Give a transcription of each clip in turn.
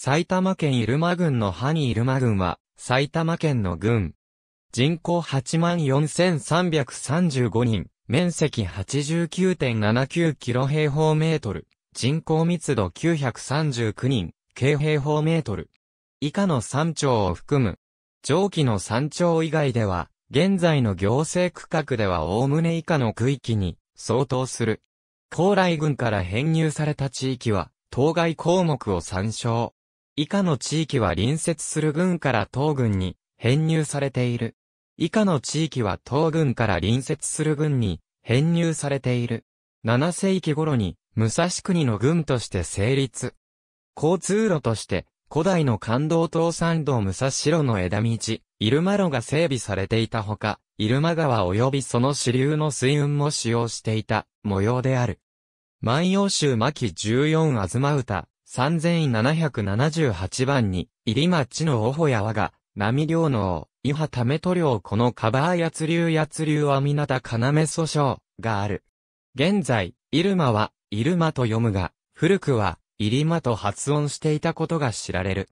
埼玉県入間郡のハニ入間郡は、埼玉県の郡。人口84,335人、面積89.79キロ平方メートル、人口密度939人、軽平方メートル。以下の山町を含む。上記の山町以外では、現在の行政区画ではおおむね以下の区域に相当する。高麗郡から編入された地域は、当該項目を参照。以下の地域は隣接する軍から東軍に編入されている。以下の地域は東軍から隣接する軍に編入されている。7世紀頃に武蔵国の軍として成立。交通路として古代の感動東山道武蔵城の枝道、入間路が整備されていたほか、入間川及びその支流の水運も使用していた模様である。万葉集巻14東歌、3778番に、入町のおほやわが、波領の、伊波ためと領このカバーやつ流やつ流は港要訴訟、がある。現在、入間は、入間と読むが、古くは、入間と発音していたことが知られる。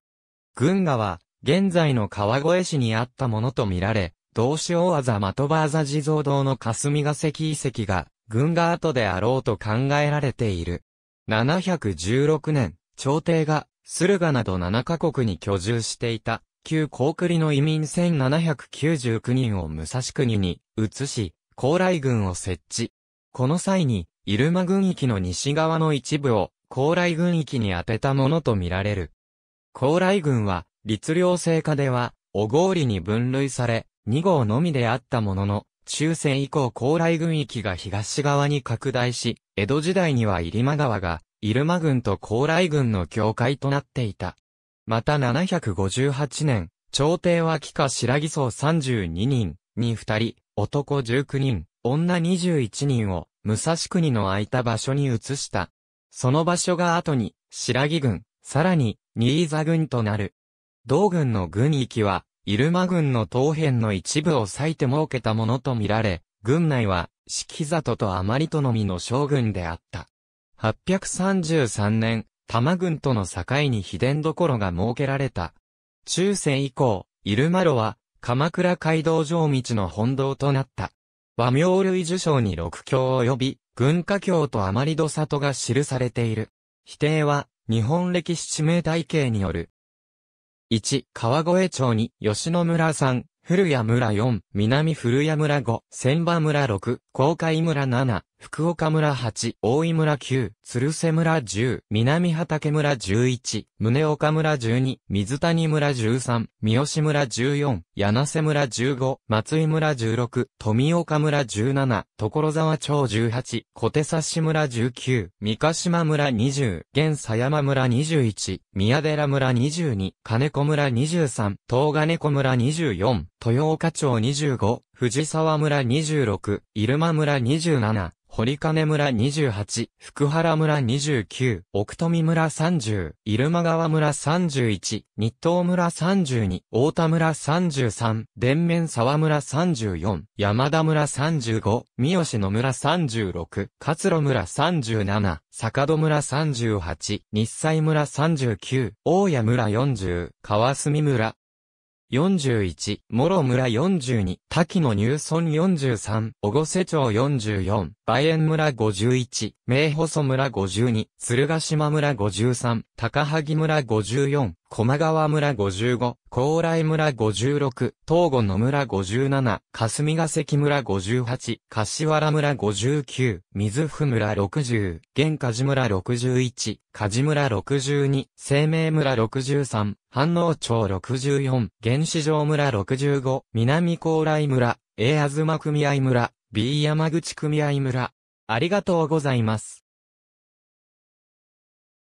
群馬は、現在の川越市にあったものとみられ、同志大技的場あざ地蔵堂の霞ヶ関遺跡が、群馬跡であろうと考えられている。716年、朝廷が、駿河など7カ国に居住していた、旧高栗の移民1799人を武蔵国に移し、高麗軍を設置。この際に、入間軍域の西側の一部を高麗軍域に当てたものとみられる。高麗軍は、律令制下では、おごりに分類され、2号のみであったものの、中世以降高麗軍域が東側に拡大し、江戸時代には入間川が入間軍と高麗軍の境界となっていた。また758年、朝廷は帰化白木僧32人に2人、男19人、女21人を武蔵国の空いた場所に移した。その場所が後に白木軍、さらに新座軍となる。同軍の軍域は、入間軍の東辺の一部を割いて設けたものとみられ、軍内は、四季里とあまりとのみの将軍であった。833年、多摩郡との境に秘伝所が設けられた。中世以降、入間路は、鎌倉街道上道の本堂となった。和名類受賞に六教及び、軍歌教と余り土里が記されている。否定は、日本歴史地名体系による。1、川越町に、吉野村3、古谷村4、南古谷村5、千葉村6、公海村7、福岡村8、大井村9、鶴瀬村10、南畠村11、宗岡村12、水谷村13、三好村14、柳瀬村15、松井村16、富岡村17、所沢町18、小手差し村19、三ヶ島村20、現狭山村21、宮寺村22、金子村23、東金子村24、豊岡町25、藤沢村26、入間村27、堀金村28、福原村29、奥富村30、入間川村31、日東村32、大田村33、伝面沢村34、山田村35、三好野村36、勝呂村37、坂戸村38、日西村39、大谷村40、川澄村41、諸村42、滝野入村43、小御瀬町44、梅園村51、名細村52、鶴ヶ島村53、高萩村54、駒川村55、高麗村56、東郷野村57、霞ヶ関村58、柏原村59、水府村60、玄梶村61、梶村62、生命村63、反応町64、原始城村65、南高麗村、A 東組合村、B 山口組合村。ありがとうございます。